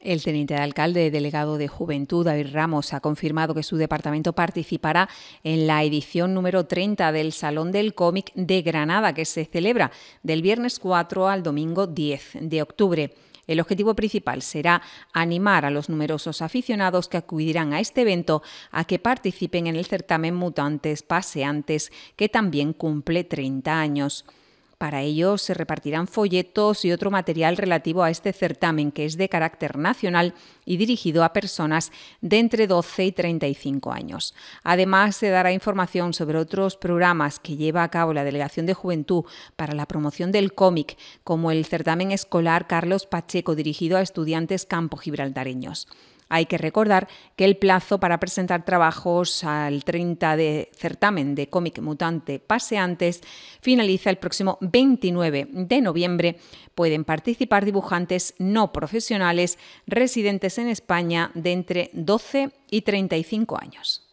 El teniente de alcalde delegado de Juventud, David Ramos, ha confirmado que su departamento participará en la edición número 30 del Salón del Cómic de Granada, que se celebra del viernes 4 al domingo 10 de octubre. El objetivo principal será animar a los numerosos aficionados que acudirán a este evento a que participen en el certamen Mutantes Paseantes, que también cumple 30 años. Para ello se repartirán folletos y otro material relativo a este certamen que es de carácter nacional y dirigido a personas de entre 12 y 35 años. Además, se dará información sobre otros programas que lleva a cabo la Delegación de Juventud para la promoción del cómic, como el certamen escolar Carlos Pacheco dirigido a estudiantes campo gibraltareños. Hay que recordar que el plazo para presentar trabajos al 30 de certamen de cómic mutante paseantes finaliza el próximo 29 de noviembre. Pueden participar dibujantes no profesionales residentes en España de entre 12 y 35 años.